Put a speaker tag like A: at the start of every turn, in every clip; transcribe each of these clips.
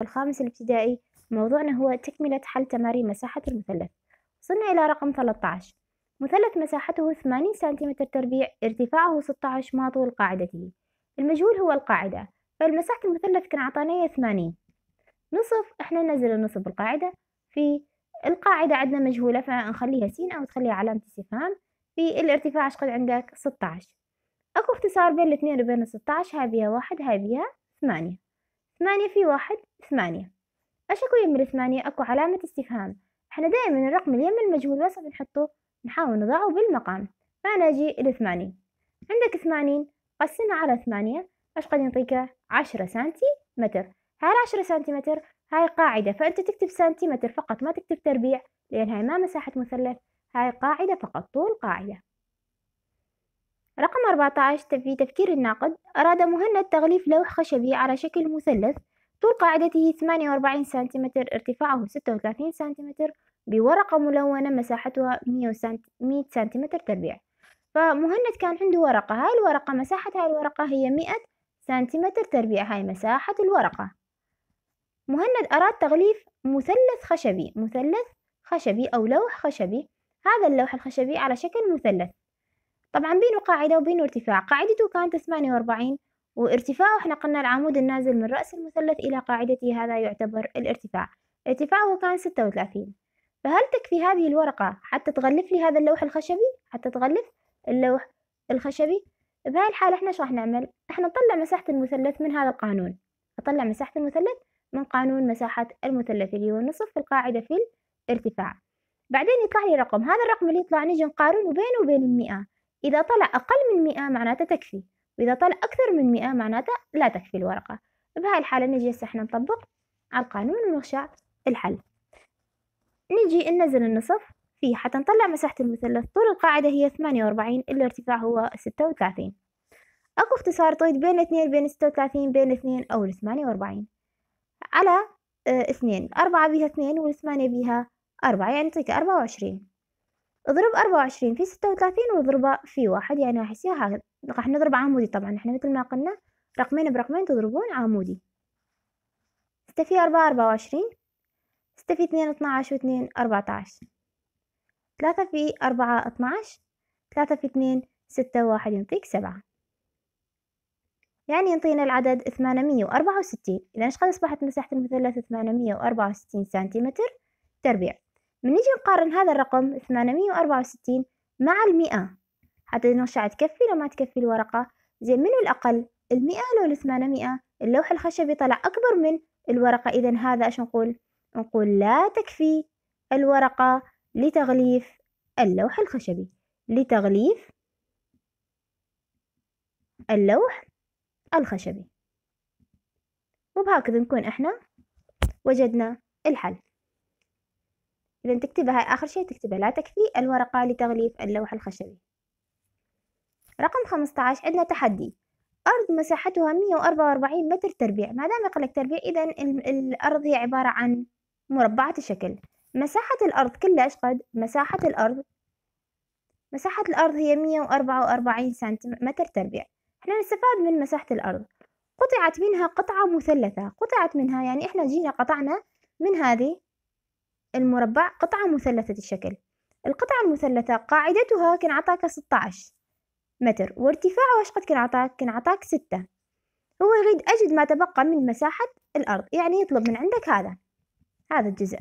A: والخامس الابتدائي موضوعنا هو تكملة حل تمارين مساحة المثلث وصلنا إلى رقم 13 مثلث مساحته 80 سنتيمتر تربيع ارتفاعه 16 ما طول قاعدته المجهول هو القاعدة فالمساحة المثلث كان عطانية 80 نصف احنا ننزل نصف القاعدة في القاعدة عندنا مجهولة فنخليها س أو تخليها علامة استفهام في الارتفاع اشقد عندك 16 اكو اختصار بين الاثنين وبين 16 هاي بيها واحد هاي بيها ثمانية ثمانية في واحد ثمانية إيش أكو يم الثمانية أكو علامة استفهام إحنا دائما الرقم اليم المجهول بس نحطه نحاول نضعه بالمقام فأنا أجي إلى عندك ثمانين قسمها على ثمانية إيش قد يعطيك عشرة سنتيمتر هاي العشرة سنتيمتر هاي قاعدة فأنت تكتب سنتيمتر فقط ما تكتب تربيع لأن هاي ما مساحة مثلث هاي قاعدة فقط طول قاعدة رقم 14 في تفكير الناقد أراد مهند تغليف لوح خشبي على شكل مثلث طول قاعدته 48 سنتيمتر ارتفاعه 36 سنتيمتر بورقة ملونة مساحتها 100 سنتيمتر تربيع فمهند كان عنده ورقة هاي الورقة مساحة هاي الورقة هي 100 سنتيمتر تربيع هاي مساحة الورقة مهند أراد تغليف مثلث خشبي مثلث خشبي أو لوح خشبي هذا اللوح الخشبي على شكل مثلث طبعا بينه قاعدة وبينه ارتفاع قاعدته كانت 48 وارتفاعه احنا قلنا العمود النازل من رأس المثلث إلى قاعدته هذا يعتبر الارتفاع ارتفاعه كان 36 فهل تكفي هذه الورقة حتى تغلف لي هذا اللوح الخشبي حتى تغلف اللوح الخشبي بهاي الحالة احنا شو راح نعمل احنا نطلع مساحة المثلث من هذا القانون نطلع مساحة المثلث من قانون مساحة المثلث اللي هو نصف القاعدة في الارتفاع بعدين يطلع لي رقم هذا الرقم اللي يطلع نجي نقارنه بينه وبين المئة إذا طلع أقل من مئة معناته تكفي وإذا طلع أكثر من مئة معناته لا تكفي الورقة بهاي الحالة نجي هسه احنا نطبق على القانون ونخشى الحل نجي ننزل النصف فيه حتى نطلع مساحة المثلث طول القاعدة هي ثمانية وأربعين الارتفاع هو ستة وثلاثين أكو اختصار طيب بين اثنين بين ستة وثلاثين بين اثنين أو 48 وأربعين على آه، اثنين أربعة بيها اثنين والثمانية بيها أربعة يعني تعطيك أربعة وعشرين اضرب أربعة وعشرين في ستة وثلاثين واضربها في واحد يعني راح يصير هكذا راح نضرب عمودي طبعا احنا مثل ما قلنا رقمين برقمين تضربون عمودي ستة في أربعة أربعة وعشرين ستة في اثنين عشر واثنين أربعة عشر ثلاثة في أربعة عشر ثلاثة في اثنين ستة واحد ينطيك سبعة يعني ينطينا العدد ثمانمية وأربعة وستين إذا إيش قد أصبحت مساحة المثلث ثمانمية وأربعة وستين سنتيمتر تربيع من نجي نقارن هذا الرقم 864 مع المئة حتى نرجع تكفي لو ما تكفي الورقة زين منو الأقل المئة لو الثمانمائة اللوح الخشبي طلع أكبر من الورقة إذا هذا أش نقول نقول لا تكفي الورقة لتغليف اللوح الخشبي لتغليف اللوح الخشبي وبهكذا نكون احنا وجدنا الحل إذا تكتبها آخر شيء تكتبها لا تكفي الورقة لتغليف اللوح الخشبي رقم 15 عندنا تحدي أرض مساحتها 144 متر تربيع ما دام يقول لك تربيع إذا الأرض هي عبارة عن مربعة الشكل مساحة الأرض كلها إيش قد مساحة الأرض مساحة الأرض هي 144 سنتيمتر تربيع إحنا نستفاد من مساحة الأرض قطعت منها قطعة مثلثة قطعت منها يعني إحنا جينا قطعنا من هذه المربع قطعة مثلثة الشكل القطعة المثلثة قاعدتها كان عطاك 16 متر وارتفاعها واش قد كان عطاك كان عطاك 6 هو يريد أجد ما تبقى من مساحة الأرض يعني يطلب من عندك هذا هذا الجزء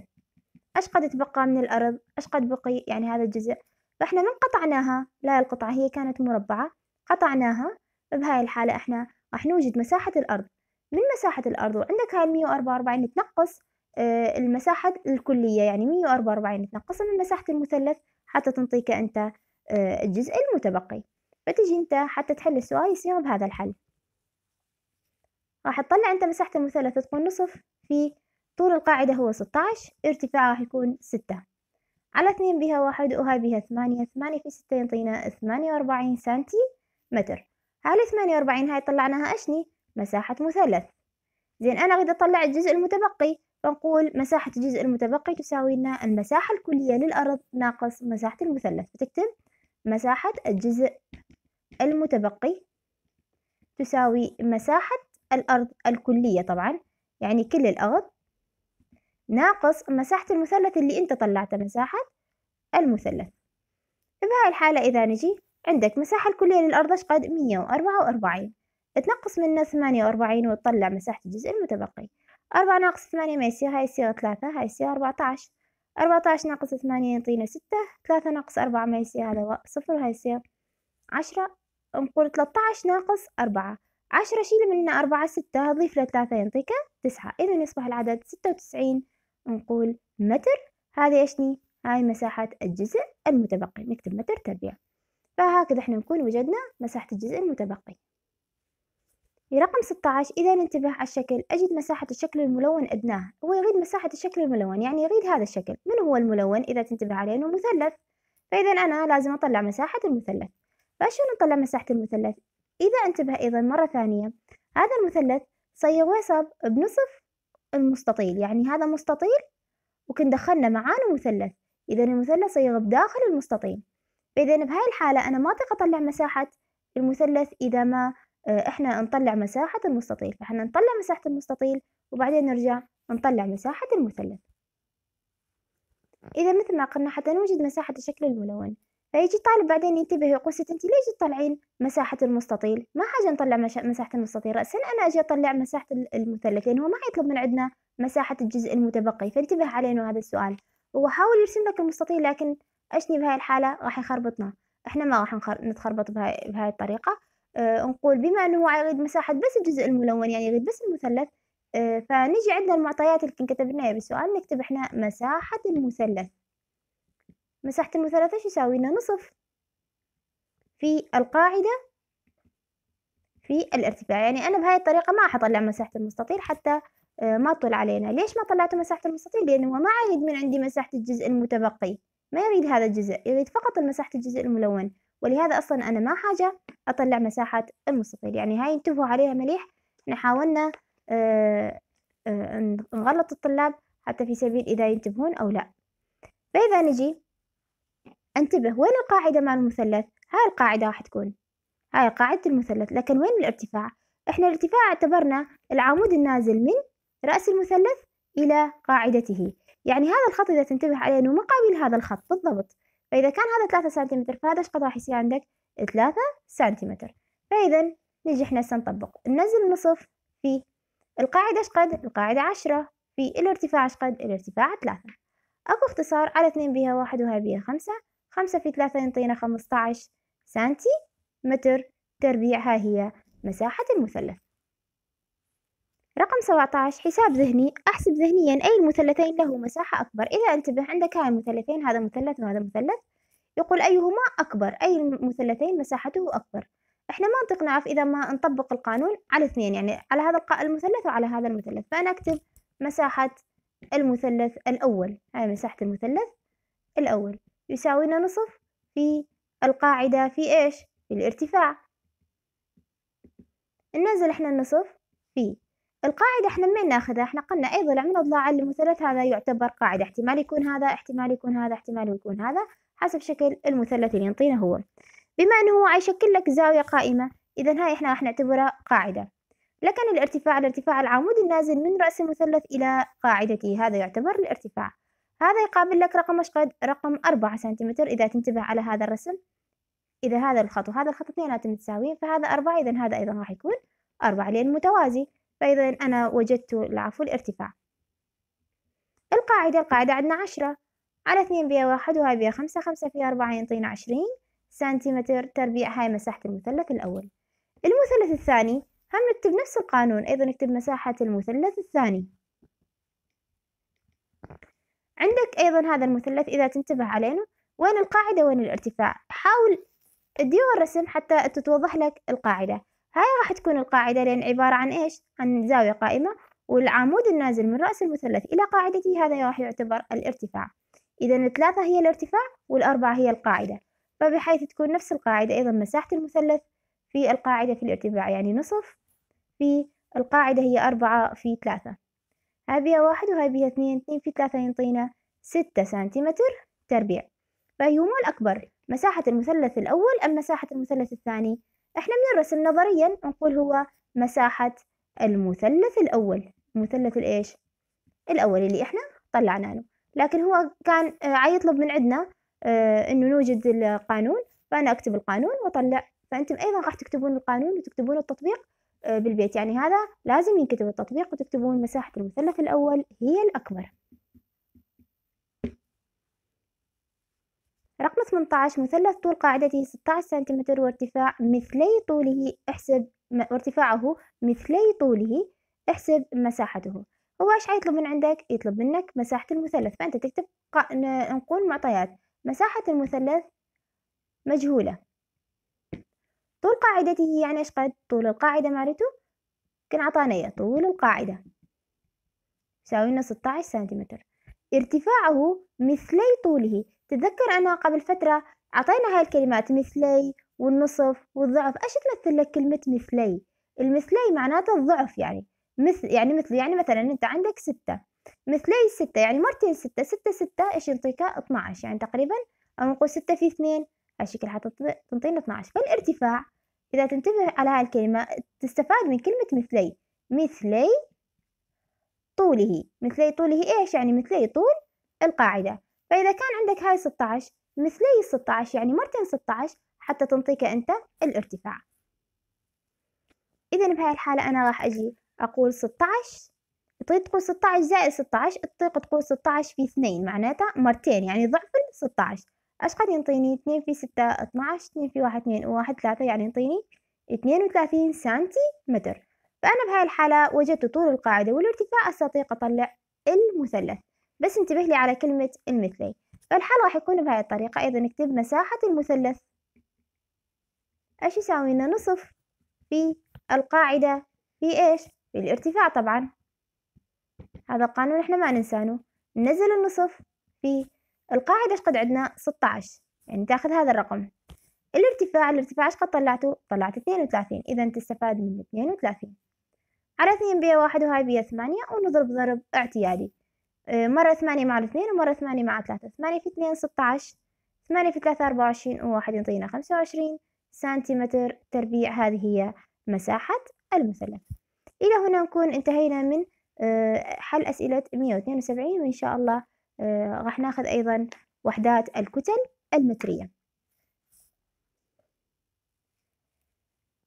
A: أش قد تبقى من الأرض أش قد بقي يعني هذا الجزء فإحنا من قطعناها لا القطعة هي كانت مربعة قطعناها بهاي الحالة إحنا راح نوجد مساحة الأرض من مساحة الأرض وعندك هاي 144 تنقص آه، المساحة الكلية يعني 144 تنقصها من مساحة المثلث حتى تنطيك أنت آه، الجزء المتبقي فتجي أنت حتى تحل السؤال يصير بهذا الحل راح تطلع أنت مساحة المثلث تكون نصف في طول القاعدة هو 16 ارتفاع راح يكون 6 على 2 بها 1 وهاي بها 8 8 في 6 ينطينا 48 سنتي متر على 48 هاي طلعناها أشني مساحة مثلث زين أنا أريد أطلع الجزء المتبقي فنقول مساحة الجزء المتبقي تساوي لنا المساحة الكلية للأرض ناقص مساحة المثلث فتكتب مساحة الجزء المتبقي تساوي مساحة الأرض الكلية طبعا يعني كل الأرض ناقص مساحة المثلث اللي أنت طلعته مساحة المثلث بهاي الحالة إذا نجي عندك مساحة الكلية للأرض إيش قد مية وأربعة وأربعين تنقص منه ثمانية وأربعين وتطلع مساحة الجزء المتبقي أربعة ناقص ثمانية ما يصير هاي يصير ثلاثة هاي يصير أربعة عشر أربعة عشر ناقص ثمانية يعطينا ستة ثلاثة ناقص أربعة ما يصير هذا صفر هاي يصير عشرة نقول ثلاثة عشر ناقص أربعة عشرة شيل منه أربعة ستة أضيف له ثلاثة ينطيك تسعة إذا يصبح العدد ستة وتسعين نقول متر هذه إيشني هاي مساحة الجزء المتبقي نكتب متر تربيع فهكذا احنا نكون وجدنا مساحة الجزء المتبقي رقم 16 إذا ننتبه على الشكل أجد مساحة الشكل الملون أدناه هو يريد مساحة الشكل الملون يعني يريد هذا الشكل من هو الملون إذا تنتبه عليه أنه مثلث فإذا أنا لازم أطلع مساحة المثلث فشو نطلع مساحة المثلث إذا انتبه أيضا مرة ثانية هذا المثلث وصب بنصف المستطيل يعني هذا مستطيل وكن دخلنا معانا مثلث إذا المثلث صيغ بداخل المستطيل فإذا بهاي الحالة أنا ما أطيق أطلع مساحة المثلث إذا ما آه، احنا نطلع مساحة المستطيل فاحنا نطلع مساحة المستطيل وبعدين نرجع نطلع مساحة المثلث إذا مثل ما قلنا حتى نوجد مساحة الشكل الملون فيجي الطالب بعدين ينتبه يقول ست انت ليش تطلعين مساحة المستطيل ما حاجة نطلع مساحة المستطيل رأسا أنا أجي أطلع مساحة المثلث لأنه ما يطلب من عندنا مساحة الجزء المتبقي فانتبه علينا هذا السؤال هو حاول يرسم لك المستطيل لكن أشني بهاي الحالة راح يخربطنا إحنا ما راح نتخربط بهاي, بهاي الطريقة آه، نقول بما أنه هو يريد مساحة بس الجزء الملون يعني يريد بس المثلث آه، فنجي عندنا المعطيات اللي كتبناها بالسؤال نكتب إحنا مساحة المثلث مساحة المثلث إيش يساوي لنا نصف في القاعدة في الارتفاع يعني أنا بهاي الطريقة ما حطلع مساحة المستطيل حتى آه، ما طلع علينا ليش ما طلعت مساحة المستطيل لأنه ما يريد من عندي مساحة الجزء المتبقي ما يريد هذا الجزء يريد فقط مساحة الجزء الملون ولهذا أصلا أنا ما حاجة أطلع مساحة المستطيل يعني هاي انتبهوا عليها مليح احنا حاولنا آه، آه، نغلط الطلاب حتى في سبيل إذا ينتبهون أو لا فإذا نجي انتبه وين القاعدة مع المثلث هاي القاعدة راح تكون هاي قاعدة المثلث لكن وين الارتفاع احنا الارتفاع اعتبرنا العمود النازل من رأس المثلث إلى قاعدته يعني هذا الخط إذا تنتبه عليه أنه مقابل هذا الخط بالضبط فإذا كان هذا ثلاثة سنتيمتر فهذا ايش قد راح يصير عندك ثلاثة سنتيمتر فإذا نجي احنا نطبق ننزل نصف في القاعدة ايش قد القاعدة عشرة في الارتفاع ايش قد الارتفاع ثلاثة أكو اختصار على اثنين بيها واحد وهاي بيها خمسة خمسة في ثلاثة ينطينا خمسة عشر سنتي متر تربيع هي مساحة المثلث رقم 17 حساب ذهني أحسب ذهنيا أي المثلثين له مساحة أكبر إذا انتبه عندك هاي مثلثين هذا مثلث وهذا مثلث يقول أيهما أكبر أي المثلثين مساحته أكبر إحنا ما نطيق نعرف إذا ما نطبق القانون على اثنين يعني على هذا المثلث وعلى هذا المثلث فأنا أكتب مساحة المثلث الأول هاي مساحة المثلث الأول يساوينا نصف في القاعدة في إيش؟ في الارتفاع ننزل إحنا النصف في القاعدة احنا من ناخذها احنا قلنا اي ضلع من اضلاع المثلث هذا يعتبر قاعدة احتمال يكون هذا احتمال يكون هذا احتمال يكون هذا حسب شكل المثلث اللي ينطينا هو بما انه هو عايشكل لك زاوية قائمة اذا هاي احنا راح نعتبرها قاعدة لكن الارتفاع الارتفاع العمود النازل من رأس المثلث إلى قاعدته هذا يعتبر الارتفاع هذا يقابل لك رقم قد رقم أربعة سنتيمتر إذا تنتبه على هذا الرسم إذا هذا الخط وهذا الخط اثنيناتهم متساويين فهذا أربعة إذا هذا أيضا راح يكون أربعة لأن متوازي فإذا أنا وجدت العفو الارتفاع القاعدة القاعدة عندنا عشرة على اثنين بيا واحد وهاي بيا خمسة خمسة فيها أربعة ينطينا عشرين سنتيمتر تربيع هاي مساحة المثلث الأول المثلث الثاني هم نكتب نفس القانون أيضا نكتب مساحة المثلث الثاني عندك أيضا هذا المثلث إذا تنتبه علينا وين القاعدة وين الارتفاع حاول تديهم الرسم حتى تتوضح لك القاعدة هاي راح تكون القاعدة لأن عبارة عن إيش عن زاوية قائمة والعمود النازل من رأس المثلث إلى قاعدته هذا راح يعتبر الارتفاع إذا الثلاثة هي الارتفاع والأربعة هي القاعدة فبحيث تكون نفس القاعدة أيضا مساحة المثلث في القاعدة في الارتفاع يعني نصف في القاعدة هي أربعة في ثلاثة هاي بيها واحد وهاي بيها اثنين اثنين في ثلاثة ينطينا ستة سنتيمتر تربيع فأيهما الأكبر مساحة المثلث الأول أم مساحة المثلث الثاني احنا بنرسم نظريا نقول هو مساحة المثلث الأول مثلث الإيش الأول اللي احنا طلعنا له لكن هو كان آه، يطلب من عندنا آه، انه نوجد القانون فانا اكتب القانون واطلع فانتم ايضا راح تكتبون القانون وتكتبون التطبيق آه، بالبيت يعني هذا لازم ينكتب التطبيق وتكتبون مساحة المثلث الأول هي الأكبر رقم 18 مثلث طول قاعدته 16 سنتيمتر وارتفاع مثلي طوله احسب وارتفاعه مثلي طوله احسب مساحته هو ايش حيطلب من عندك يطلب منك مساحة المثلث فأنت تكتب قا... نقول معطيات مساحة المثلث مجهولة طول قاعدته يعني ايش قد طول القاعدة مالته كان عطانا اياه طول القاعدة يساوي لنا 16 سنتيمتر ارتفاعه مثلي طوله تتذكر أنا قبل فترة أعطينا هاي الكلمات مثلي والنصف والضعف إيش تمثل لك كلمة مثلي المثلي معناته الضعف يعني مثل يعني مثل يعني مثلا أنت عندك ستة مثلي ستة يعني مرتين ستة ستة ستة إيش يعطيك 12 يعني تقريبا أو نقول ستة في اثنين هالشكل حتنطينا 12 فالارتفاع إذا تنتبه على هاي الكلمة تستفاد من كلمة مثلي مثلي طوله مثلي طوله إيش يعني مثلي طول القاعدة فإذا كان عندك هاي 16 مثلي 16 يعني مرتين 16 حتى تنطيك أنت الارتفاع إذا بهاي الحالة أنا راح أجي أقول 16 تريد تقول 16 زائد 16 تطيق تقول 16 في 2 معناتها مرتين يعني ضعف ال 16 قد ينطيني 2 في 6 12 2 في 1 2 1 3 يعني ينطيني 32 سنتي متر فأنا بهاي الحالة وجدت طول القاعدة والارتفاع أستطيع أطلع المثلث بس انتبه لي على كلمة المثلي فالحل راح يكون بهاي الطريقة إذا نكتب مساحة المثلث إيش يساوي لنا نصف في القاعدة في إيش؟ في الارتفاع طبعا هذا القانون إحنا ما ننسانه ننزل النصف في القاعدة إيش قد عندنا 16 يعني تاخذ هذا الرقم الارتفاع الارتفاع إيش قد طلعته؟ طلعت 32 إذا تستفاد من 32 على 2 بي واحد وهاي بي ثمانية ونضرب ضرب اعتيادي آه، مرة ثمانية مع الاثنين ومرة ثمانية مع ثلاثة ثمانية في اثنين ستة عشر ثمانية في ثلاثة أربعة وعشرين وواحد يعطينا خمسة وعشرين سنتيمتر تربيع هذه هي مساحة المثلث إلى هنا نكون انتهينا من آه، حل أسئلة 172 وإن شاء الله آه، راح ناخذ أيضا وحدات الكتل المترية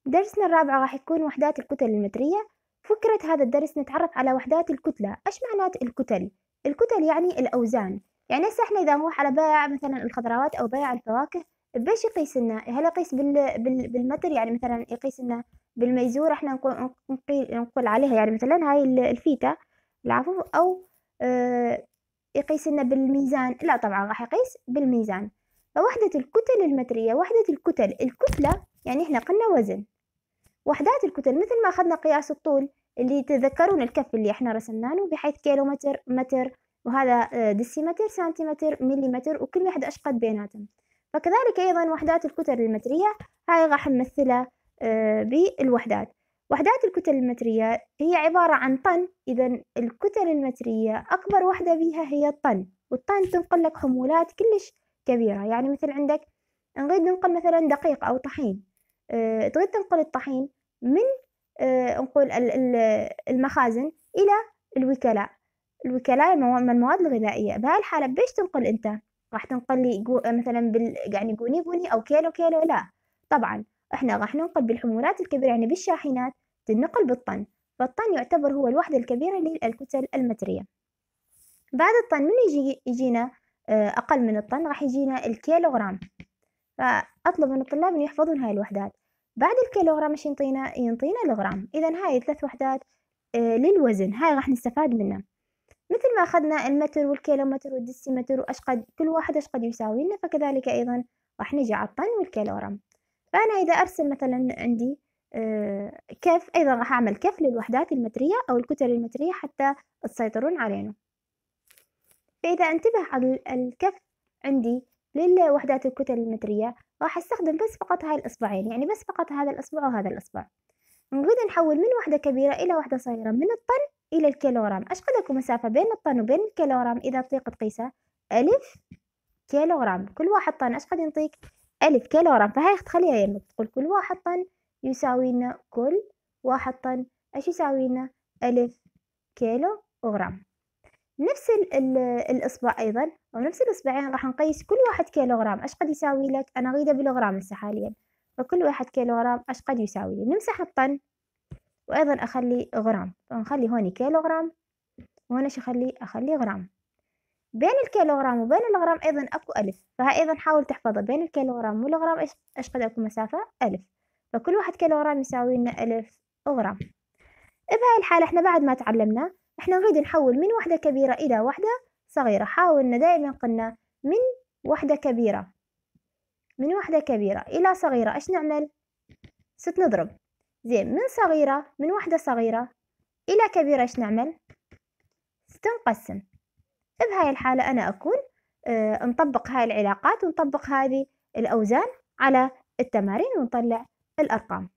A: درسنا الرابع راح يكون وحدات الكتل المترية فكرة هذا الدرس نتعرف على وحدات الكتلة إيش معنات الكتل الكتل يعني الأوزان يعني هسه احنا إذا نروح على بيع مثلا الخضروات أو بيع الفواكه بيش يقيس لنا هل يقيس بال... بال... بالمتر يعني مثلا يقيس لنا بالميزور احنا نقول, نقول عليها يعني مثلا هاي الفيتا العفو أو اه يقيس لنا بالميزان لا طبعا راح يقيس بالميزان فوحدة الكتل المترية وحدة الكتل الكتلة يعني احنا قلنا وزن وحدات الكتل مثل ما أخذنا قياس الطول اللي تذكرون الكف اللي احنا رسمنا له بحيث كيلومتر متر وهذا آه، ديسيمتر سنتيمتر مليمتر وكل واحد أشقد بيناتهم فكذلك أيضا وحدات الكتل المترية هاي راح نمثلها آه، بالوحدات وحدات الكتل المترية هي عبارة عن طن إذا الكتل المترية أكبر وحدة بيها هي الطن والطن تنقل لك حمولات كلش كبيرة يعني مثل عندك نريد ننقل مثلا دقيق أو طحين آه، تريد تنقل الطحين من آه، نقول المخازن إلى الوكلاء الوكلاء من المواد الغذائية بهالحالة بيش تنقل أنت راح تنقل لي مثلا بال... يعني قوني قوني أو كيلو كيلو لا طبعا احنا راح ننقل بالحمولات الكبيرة يعني بالشاحنات تنقل بالطن فالطن يعتبر هو الوحدة الكبيرة للكتل المترية بعد الطن من يجي يجينا آه، أقل من الطن راح يجينا الكيلوغرام فأطلب من الطلاب أن يحفظون هاي الوحدات بعد الكيلوغرام ايش ينطينا ينطينا الغرام اذا هاي ثلاث وحدات آه، للوزن هاي راح نستفاد منها مثل ما أخذنا المتر والكيلومتر والدسيمتر وأشقد كل واحد أشقد يساوي لنا فكذلك أيضا راح نجي على الطن والكيلوغرام فأنا إذا أرسم مثلا عندي آه، كف أيضا راح أعمل كف للوحدات المترية أو الكتل المترية حتى تسيطرون علينا فإذا انتبه على الكف عندي للوحدات الكتل المترية راح استخدم بس فقط هاي الإصبعين يعني بس فقط هذا الإصبع وهذا الإصبع نريد نحول من وحدة كبيرة إلى وحدة صغيرة من الطن إلى الكيلوغرام أيش قدركم مسافة بين الطن وبين الكيلوغرام إذا طيق تقيسه ألف كيلوغرام كل واحد طن أيش قد ينطيك ألف كيلوغرام فهاي تخليها يمك تقول كل واحد طن يساوي لنا كل واحد طن أيش يساوي لنا ألف كيلوغرام نفس الاصبع ايضا او نفس الاصبعين راح نقيس كل واحد كيلوغرام ايش قد يساوي لك انا غيده بالغرام هسه حاليا فكل واحد كيلوغرام ايش قد يساوي لي نمسح الطن وايضا اخلي غرام فنخلي هوني كيلوغرام وهنا شو اخلي اخلي غرام بين الكيلوغرام وبين الغرام ايضا اكو الف فها ايضا حاول تحفظها بين الكيلوغرام والغرام ايش قد اكو مسافه الف فكل واحد كيلوغرام يساوي لنا الف غرام بهاي الحالة احنا بعد ما تعلمنا إحنا نريد نحول من وحدة كبيرة إلى وحدة صغيرة حاولنا دائما قلنا من وحدة كبيرة من وحدة كبيرة إلى صغيرة إيش نعمل؟ ست نضرب زين من صغيرة من وحدة صغيرة إلى كبيرة إيش نعمل؟ ست نقسم بهاي الحالة أنا أكون أه نطبق هاي العلاقات ونطبق هذه الأوزان على التمارين ونطلع الأرقام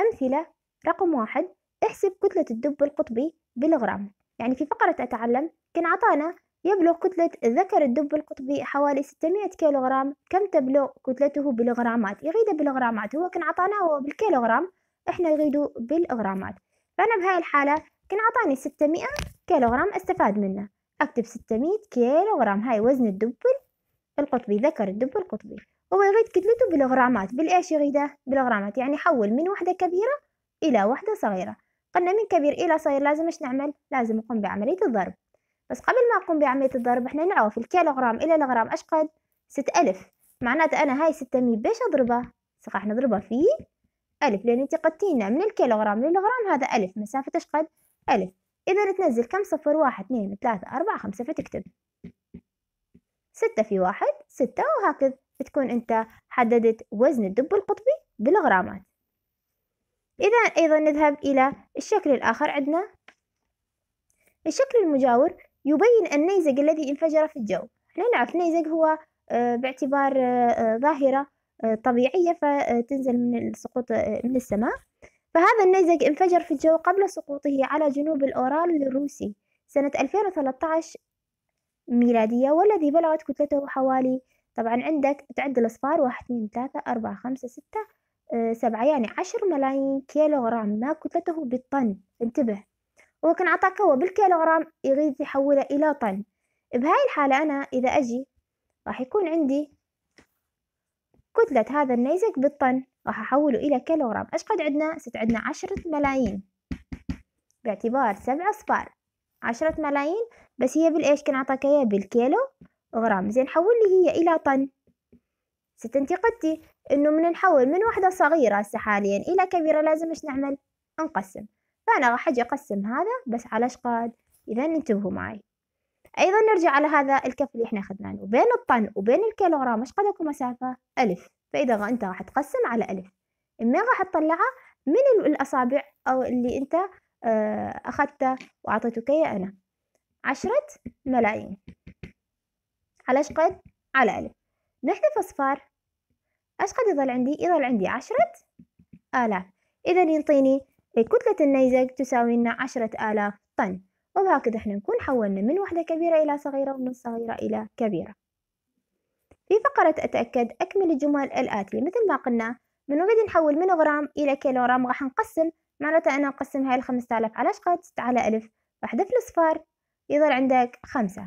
A: أمثلة رقم واحد احسب كتلة الدب القطبي بالغرام يعني في فقرة أتعلم كان عطانا يبلغ كتلة ذكر الدب القطبي حوالي 600 كيلوغرام كم تبلغ كتلته بالغرامات يغيده بالغرامات هو كان عطانا هو بالكيلوغرام احنا نغيده بالغرامات فأنا بهاي الحالة كان عطاني 600 كيلوغرام استفاد منه أكتب 600 كيلوغرام هاي وزن الدب القطبي ذكر الدب القطبي هو يغيد كتلته بالغرامات بالإيش يغيده بالغرامات يعني حول من وحدة كبيرة إلى وحدة صغيرة قلنا من كبير إلى صغير لازم إيش نعمل لازم نقوم بعملية الضرب بس قبل ما نقوم بعملية الضرب إحنا نعرف الكيلوغرام إلى الغرام إيش قد 6000 ألف معناته أنا هاي ستة مية أضربها صح نضربها في ألف لأن أنت قدتينا من الكيلوغرام للغرام هذا ألف مسافة إيش قد ألف إذا تنزل كم صفر واحد اثنين ثلاثة أربعة خمسة فتكتب ستة في واحد ستة وهكذا بتكون أنت حددت وزن الدب القطبي بالغرامات إذا أيضا نذهب إلى الشكل الآخر عندنا الشكل المجاور يبين النيزق الذي انفجر في الجو احنا نعرف النيزق هو آه، باعتبار آه، آه، ظاهرة طبيعية فتنزل من السقوط من السماء فهذا النيزق انفجر في الجو قبل سقوطه على جنوب الأورال الروسي سنة 2013 ميلادية والذي بلغت كتلته حوالي طبعا عندك تعد الأصفار واحد اثنين ثلاثة أربعة خمسة ستة آه، سبعة يعني عشر ملايين كيلوغرام ما كتلته بالطن انتبه هو كان عطاك هو بالكيلوغرام يريد يحوله إلى طن بهاي الحالة أنا إذا أجي راح يكون عندي كتلة هذا النيزك بالطن راح أحوله إلى كيلوغرام قد عندنا؟ ست عندنا عشرة ملايين باعتبار سبع أصفار عشرة ملايين بس هي بالإيش كان عطاك إياه بالكيلو غرام زين حول لي هي إلى طن ست انتقدتي انه من نحول من وحدة صغيرة هسه حاليا الى كبيرة لازم ايش نعمل نقسم فانا راح اجي اقسم هذا بس على اشقاد اذا انتبهوا معي ايضا نرجع على هذا الكف اللي احنا اخذناه وبين الطن وبين الكيلوغرام ايش قد اكو مسافة الف فاذا انت راح تقسم على الف اما راح تطلعها من الاصابع او اللي انت آه، اخذته واعطيتك اياه انا عشرة ملايين على ايش قد على الف نحذف اصفار اش قد يظل عندي يظل عندي عشرة آلاف إذا ينطيني كتلة النيزك تساوي لنا عشرة آلاف طن وبهكذا احنا نكون حولنا من وحدة كبيرة إلى صغيرة ومن صغيرة إلى كبيرة في فقرة أتأكد أكمل الجمل الآتية مثل ما قلنا من نريد نحول من غرام إلى كيلوغرام راح نقسم معناتها أنا نقسم هاي الخمسة آلاف على ستة على ألف واحدة في الصفار يظل عندك خمسة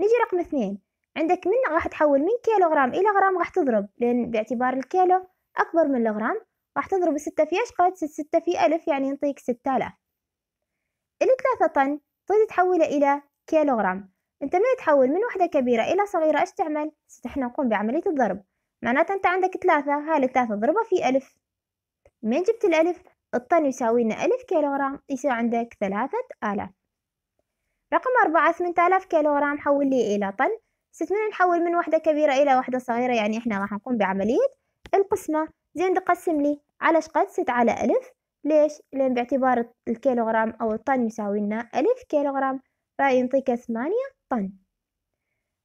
A: نجي رقم اثنين عندك من راح تحول من كيلو غرام إلى غرام راح تضرب لأن باعتبار الكيلو أكبر من الغرام راح تضرب ستة في إيش قد ستة في ألف يعني ينطيك ستة آلاف الثلاثة طن تريد تحوله إلى كيلو غرام أنت من تحول من وحدة كبيرة إلى صغيرة إيش تعمل؟ ستحنا نقوم بعملية الضرب معناته أنت عندك ثلاثة هاي الثلاثة ضربة في ألف من جبت الألف الطن يساوي لنا ألف كيلو غرام يصير عندك ثلاثة آلاف رقم أربعة ثمانية آلاف كيلوغرام حول لي إلى طن استثمرنا نحول من وحدة كبيرة إلى وحدة صغيرة يعني إحنا راح نقوم بعملية القسمة زين تقسم لي على شقد ست على ألف ليش؟ لأن باعتبار الكيلوغرام أو الطن يساوي لنا ألف كيلوغرام فينطيك ثمانية طن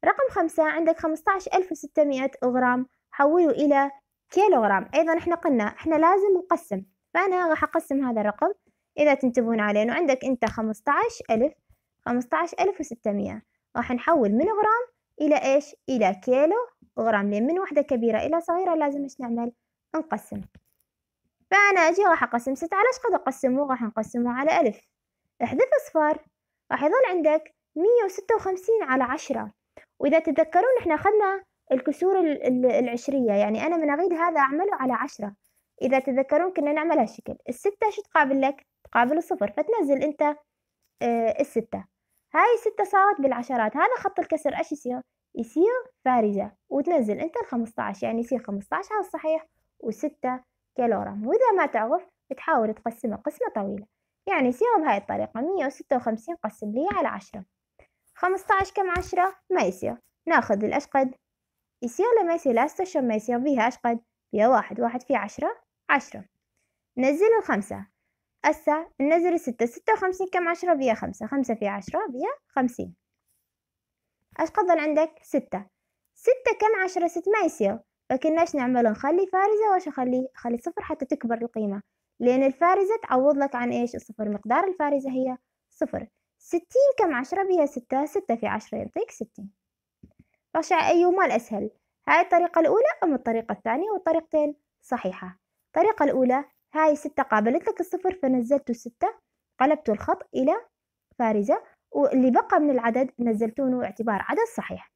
A: رقم خمسة عندك خمسطعش ألف وستمائة غرام حولوا إلى كيلوغرام أيضا إحنا قلنا إحنا لازم نقسم فأنا راح أقسم هذا الرقم إذا تنتبهون عليه إنه عندك أنت خمسطعش ألف خمسطعش ألف وستمائة راح نحول من غرام إلى إيش إلى كيلو غرام لأن من وحدة كبيرة إلى صغيرة لازم إيش نعمل نقسم فأنا أجي راح أقسم ستة على قد أقسمه راح نقسمه على ألف احذف أصفار راح يظل عندك مية وستة وخمسين على عشرة وإذا تتذكرون إحنا أخذنا الكسور العشرية يعني أنا من اغيد هذا أعمله على عشرة إذا تتذكرون كنا نعمل هالشكل الستة شو تقابل لك؟ تقابل الصفر فتنزل أنت آه، الستة هاي ستة صارت بالعشرات هذا خط الكسر ايش يصير يصير فارزة وتنزل انت الخمسة عشر يعني يصير خمسة عشر على الصحيح وستة كيلوغرام واذا ما تعرف بتحاول تقسمها قسمة طويلة يعني يصير بهاي الطريقة مية وستة وخمسين قسم لي على عشرة خمسة عشر كم عشرة ما يصير ناخذ الاشقد يصير لما يصير لا ما يصير بيها اشقد بيها واحد واحد في عشرة عشرة نزل الخمسة أسا نزل ستة ستة وخمسين كم عشرة بيا خمسة خمسة في عشرة بيا خمسين أش قضل عندك ستة ستة كم عشرة ست ما يصير إيش نعمل نخلي فارزة واش أخلي خلي صفر حتى تكبر القيمة لأن الفارزة تعوض لك عن إيش الصفر مقدار الفارزة هي صفر ستين كم عشرة بيها ستة ستة في عشرة يعطيك ستين رشع أيهما الأسهل هاي الطريقة الأولى أم الطريقة الثانية والطريقتين صحيحة الطريقة الأولى هاي ستة قابلت لك الصفر فنزلت ستة قلبت الخط إلى فارزة واللي بقى من العدد نزلتونه اعتبار عدد صحيح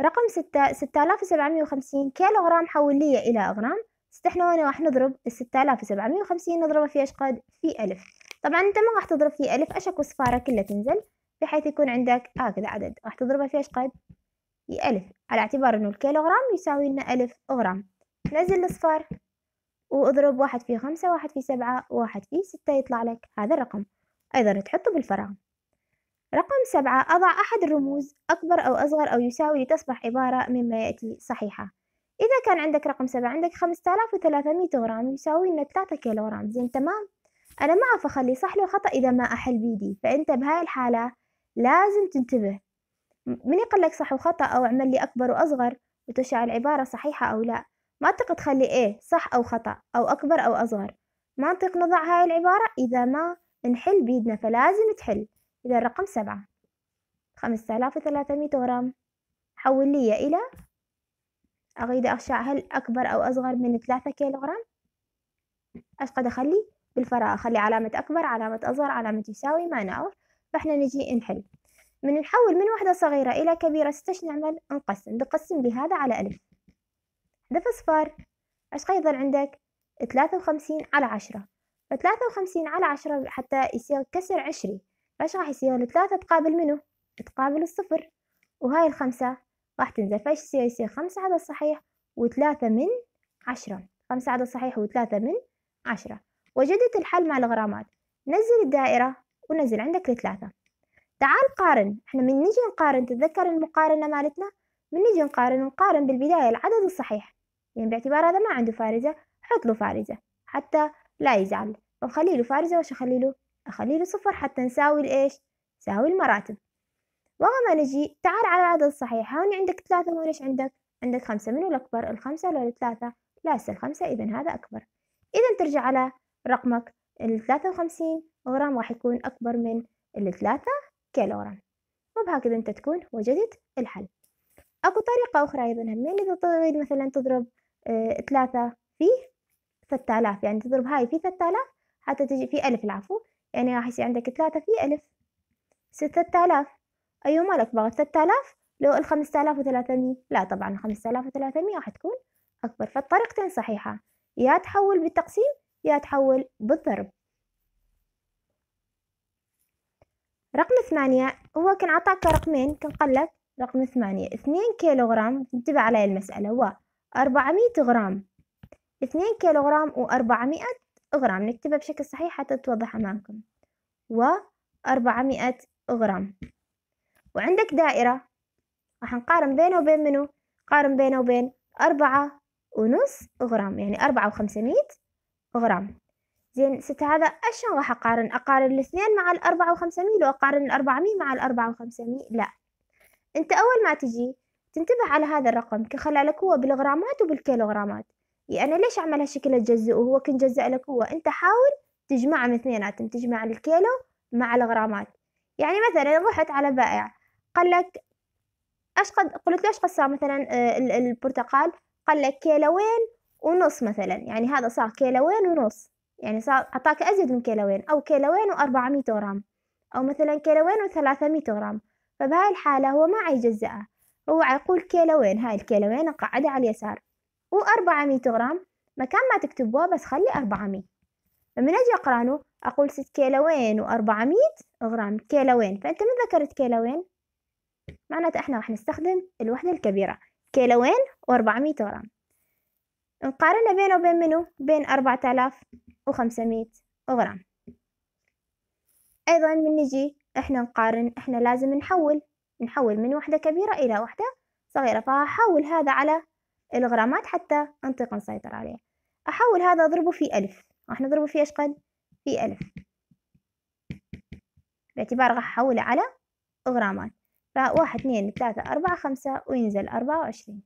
A: رقم ستة ستة آلاف وسبعمية وخمسين كيلوغرام حول لي إلى أغرام استحنا هنا راح نضرب الستة آلاف وسبعمية وخمسين نضربها في أشقد في ألف طبعا أنت ما راح تضرب في ألف أشك وصفارة كلها تنزل بحيث يكون عندك هكذا آه عدد راح تضربها في أشقد في ألف على اعتبار أنه الكيلوغرام يساوي لنا ألف غرام نزل الصفر واضرب واحد في خمسة واحد في سبعة واحد في ستة يطلع لك هذا الرقم أيضا تحطه بالفراغ رقم سبعة أضع أحد الرموز أكبر أو أصغر أو يساوي لتصبح عبارة مما يأتي صحيحة إذا كان عندك رقم سبعة عندك خمسة آلاف وثلاثمية غرام يساوي لنا ثلاثة كيلوغرام زين تمام أنا ما أعرف أخلي صح لو خطأ إذا ما أحل بيدي فأنت بهاي الحالة لازم تنتبه من يقول لك صح وخطأ أو اعمل لي أكبر وأصغر وتشعل العبارة صحيحة أو لا منطق تخلي إيه صح أو خطأ أو أكبر أو أصغر منطق نضع هاي العبارة إذا ما نحل بيدنا فلازم تحل إذا الرقم سبعة خمسة آلاف وثلاثمية غرام حول لي إلى أغيد أخشع هل أكبر أو أصغر من ثلاثة كيلو غرام إيش قد أخلي بالفراغ أخلي علامة أكبر علامة أصغر علامة يساوي ما نعرف فإحنا نجي نحل من نحول من وحدة صغيرة إلى كبيرة ستة نعمل نقسم نقسم بهذا على ألف حذف صفر ايش يظل عندك ثلاثة وخمسين على عشرة فثلاثة وخمسين على عشرة حتى يصير كسر عشري فايش راح يصير الثلاثة تقابل منه تقابل الصفر وهاي الخمسة راح تنزل فايش يصير يصير خمسة عدد صحيح وثلاثة من عشرة خمسة عدد صحيح وثلاثة من عشرة وجدت الحل مع الغرامات نزل الدائرة ونزل عندك الثلاثة تعال قارن احنا من نجي نقارن تتذكر المقارنة مالتنا من نجي نقارن نقارن بالبداية العدد الصحيح يعني باعتبار هذا ما عنده فارزة حط له فارزة حتى لا يزعل وخلي له فارزة وش أخلي له أخلي له صفر حتى نساوي الإيش نساوي المراتب وغما نجي تعال على العدد الصحيح هون عندك ثلاثة وهون إيش عندك عندك خمسة منو الأكبر الخمسة ولا الثلاثة لا الخمسة إذا هذا أكبر إذا ترجع على رقمك الثلاثة وخمسين غرام راح يكون أكبر من الثلاثة كيلوغرام وبهكذا أنت تكون وجدت الحل أكو طريقة أخرى أيضا همين يعني إذا تريد مثلا تضرب آه، ثلاثة فيه ستة آلاف يعني تضرب هاي في ستة آلاف حتى تجي في ألف العفو يعني راح يصير عندك ثلاثة في ألف ستة آلاف أيوة لك بغض ستة آلاف لو الخمسة آلاف وثلاثمية لا طبعا الخمسة آلاف وثلاثمية راح تكون أكبر فالطريقتين صحيحة يا تحول بالتقسيم يا تحول بالضرب رقم ثمانية هو كان عطاك رقمين كان قال لك رقم ثمانية اثنين كيلوغرام انتبه علي المسألة هو أربعمية غرام اثنين كيلو غرام وأربعمية غرام نكتبها بشكل صحيح حتى تتوضح أمامكم وأربعمية غرام وعندك دائرة راح نقارن بينه وبين منو قارن بينه وبين أربعة ونص غرام يعني أربعة وخمسمية غرام زين ست هذا ايش راح أقارن أقارن الاثنين مع الأربعة وخمسمية لو أقارن الأربعمية مع الأربعة وخمسمية لا أنت أول ما تجي تنتبه على هذا الرقم خلى لك هو بالغرامات وبالكيلوغرامات يعني ليش أعمل هالشكل الجزء وهو كن جزء لك هو أنت حاول تجمعهم اثنيناتهم تجمع الكيلو مع الغرامات يعني مثلا رحت على بائع قال لك ايش قد قلت له ايش صار مثلا آه، البرتقال قال لك كيلوين ونص مثلا يعني هذا صار كيلوين ونص يعني صار اعطاك ازيد من كيلوين او كيلوين و400 غرام او مثلا كيلوين و300 غرام فبهاي الحالة هو ما عيجزئها هو عقول كيلوين هاي الكيلوين قاعدة على اليسار وأربعة غرام مكان ما تكتبوه بس خلي أربعة فمن لما أجي أقرانه أقول ست كيلوين وأربعمية غرام كيلوين فأنت من ذكرت كيلوين معناته إحنا راح نستخدم الوحدة الكبيرة كيلوين وأربعمية غرام نقارنها بينه وبين منو بين أربعة آلاف وخمسمية غرام أيضا من نجي إحنا نقارن إحنا لازم نحول نحول من وحدة كبيرة إلى وحدة صغيرة فهحول هذا على الغرامات حتى أنطق نسيطر عليه أحول هذا أضربه في ألف راح نضربه في إيش قد؟ في ألف باعتبار راح أحوله على غرامات فواحد اثنين ثلاثة أربعة خمسة وينزل أربعة وعشرين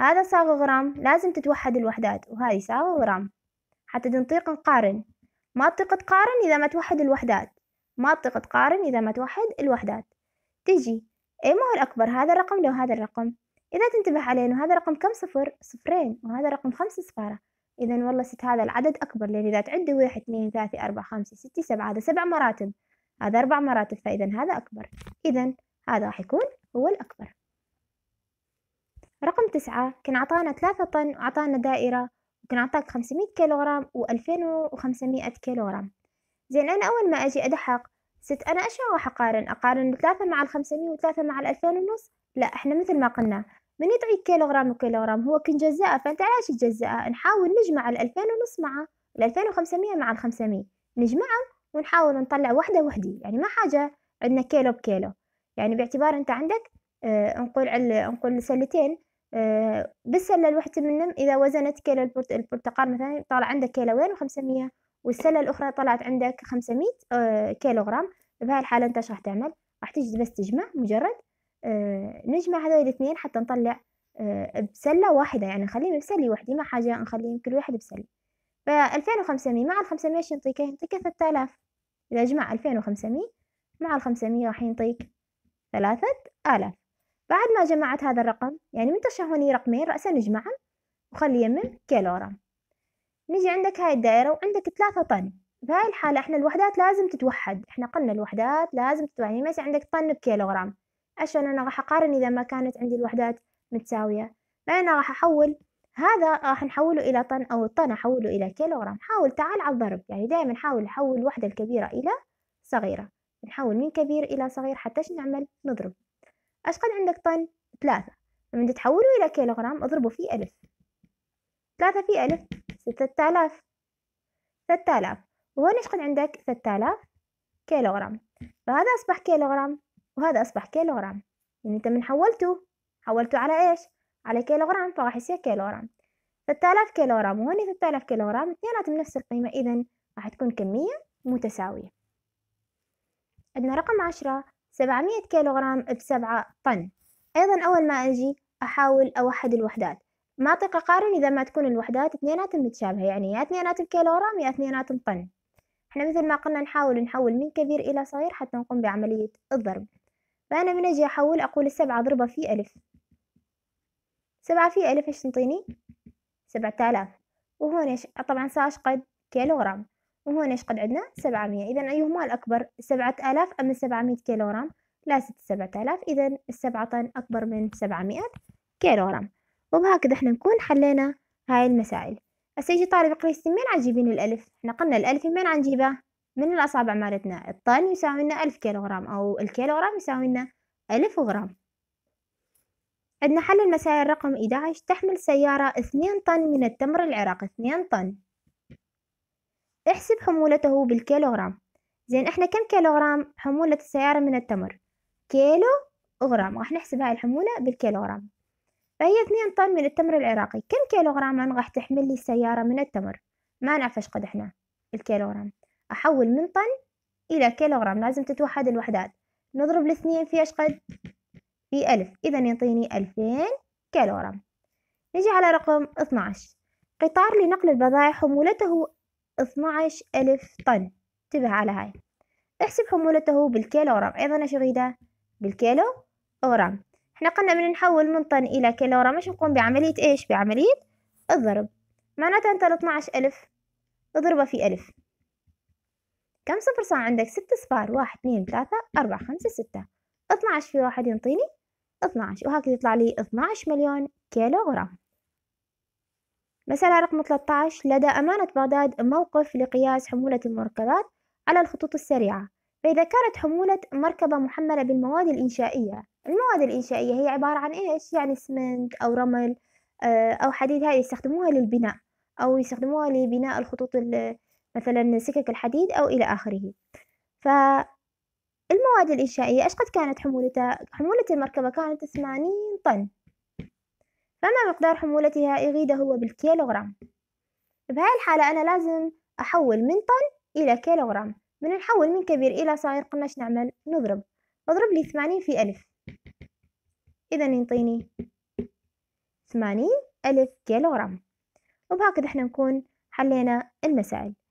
A: هذا صاغ غرام لازم تتوحد الوحدات وهذه صاغ غرام حتى تنطيق نقارن ما تطيق تقارن إذا ما توحد الوحدات ما تطيق تقارن إذا ما توحد الوحدات تجي إيه ما هو الأكبر هذا الرقم لو هذا الرقم إذا تنتبه عليه إنه هذا الرقم كم صفر صفرين وهذا رقم خمسة صفارة إذا والله ست هذا العدد أكبر لأن إذا تعدي واحد اثنين ثلاثة أربعة خمسة ستة سبعة هذا سبع مراتب هذا أربع مراتب فإذا هذا أكبر إذا هذا راح يكون هو الأكبر رقم تسعة كان عطانا ثلاثة طن وعطانا دائرة وكان عطاك خمسمية كيلوغرام وألفين وخمسمائة كيلوغرام زين أنا أول ما أجي أدحق ست أنا إيش راح أقارن أقارن الثلاثة مع الخمسمية وثلاثة مع الألفين ونص لا إحنا مثل ما قلنا من يدعي كيلوغرام وكيلوغرام هو كن كنجزاءه فأنت علاش تجزاءه نحاول نجمع الألفين ونص مع الألفين وخمسمية مع الخمسمية نجمعهم ونحاول نطلع وحدة وحدي يعني ما حاجة عندنا كيلو بكيلو يعني باعتبار أنت عندك آه نقول على نقول سلتين آه بالسلة الواحدة منهم إذا وزنت كيلو البرتقال مثلا طالع عندك كيلوين وخمسمية والسله الاخرى طلعت عندك 500 آه كيلوغرام بهاي الحاله انت راح تعمل راح تجي بس تجمع مجرد آه، نجمع هذول الاثنين حتى نطلع آه، بسله واحده يعني نخليهم بسله واحده ما حاجه نخليهم كل واحد بسله ف 2500 مع ال 500 ينطيك ينطيك 3000 اذا جمع 2500 مع ال 500 راح ينطيك 3000 بعد ما جمعت هذا الرقم يعني منتشر هوني رقمين رأسا نجمعهم وخلي يمم كيلوغرام نجي عندك هاي الدائرة وعندك ثلاثة طن بهاي الحالة احنا الوحدات لازم تتوحد احنا قلنا الوحدات لازم تتوحد يعني مثلا عندك طن بكيلوغرام عشان انا راح اقارن اذا ما كانت عندي الوحدات متساوية فانا راح احول هذا راح نحوله الى طن او الطن احوله الى كيلوغرام حاول تعال على الضرب يعني دائما حاول نحول الوحدة الكبيرة الى صغيرة نحول من كبير الى صغير حتى ايش نعمل نضرب ايش قد عندك طن ثلاثة لما تحوله الى كيلوغرام اضربه في الف ثلاثة في الف ستة آلاف ستة آلاف وهون يشقد عندك ستة آلاف كيلوغرام فهذا أصبح كيلوغرام وهذا أصبح كيلوغرام يعني أنت من حولته حولته على إيش على كيلوغرام فراح يصير كيلوغرام ستة آلاف كيلوغرام وهون ستة آلاف كيلوغرام اثنيناتهم نفس القيمة إذا راح تكون كمية متساوية عندنا رقم عشرة سبعمية كيلوغرام بسبعة طن أيضا أول ما أجي أحاول أوحد الوحدات مناطق أقارن إذا ما تكون الوحدات اثنيناتهم متشابهة يعني يا اثنيناتهم كيلوغرام يا اثنيناتهم طن احنا مثل ما قلنا نحاول نحول من كبير إلى صغير حتى نقوم بعملية الضرب فأنا من أجي أحول أقول السبعة ضربة في ألف سبعة في ألف إيش تنطيني؟ سبعة آلاف وهون إيش طبعا قد كيلوغرام وهون إيش قد عندنا سبعمية إذا أيهما الأكبر سبعة آلاف أم سبعمية كيلوغرام؟ لا ست سبعة آلاف إذا السبعة طن أكبر من سبعمية كيلوغرام وبهكذا احنا نكون حلينا هاي المسائل هسه يجي طالب يقول لي من عجيبين الألف احنا قلنا الألف من عن جيبه من الأصابع مالتنا الطن يساوي لنا ألف كيلوغرام أو الكيلوغرام يساوي لنا ألف غرام عندنا حل المسائل رقم 11 تحمل سيارة 2 طن من التمر العراقي 2 طن احسب حمولته بالكيلوغرام زين احنا كم كيلوغرام حمولة السيارة من التمر كيلو غرام راح نحسب هاي الحمولة بالكيلوغرام فهي 2 طن من التمر العراقي كم كيلوغراما راح تحمل لي السيارة من التمر ما نعرف ايش قد احنا الكيلوغرام احول من طن الى كيلوغرام لازم تتوحد الوحدات نضرب الاثنين في ايش قد في ألف إذا يعطيني ألفين كيلوغرام نجي على رقم 12 قطار لنقل البضائع حمولته 12 ألف طن انتبه على هاي احسب حمولته بالكيلوغرام أيضا ايش يريده بالكيلو غرام احنا قلنا من نحول من طن إلى كيلورا مش نقوم بعملية إيش بعملية الضرب معناتها أنت الاتناعش ألف اضربه في ألف كم صفر صار عندك ست صفار واحد اثنين ثلاثة أربعة خمسة ستة اثناش في واحد ينطيني اثناش وهكذا يطلع لي اثناش مليون كيلوغرام مسألة رقم 13 لدى أمانة بغداد موقف لقياس حمولة المركبات على الخطوط السريعة فإذا كانت حمولة مركبة محملة بالمواد الإنشائية المواد الإنشائية هي عبارة عن إيش يعني سمنت أو رمل آه، أو حديد هاي يستخدموها للبناء أو يستخدموها لبناء الخطوط مثلا سكك الحديد أو إلى آخره فالمواد الإنشائية إيش قد كانت حمولتها حمولة المركبة كانت 80 طن فما مقدار حمولتها يغيده هو بالكيلوغرام بهاي الحالة أنا لازم أحول من طن إلى كيلوغرام من نحول من كبير إلى صغير قلنا نعمل نضرب بضرب لي ثمانين في ألف إذا ينطيني ثمانين ألف كيلوغرام وبهكذا احنا نكون حلينا المسائل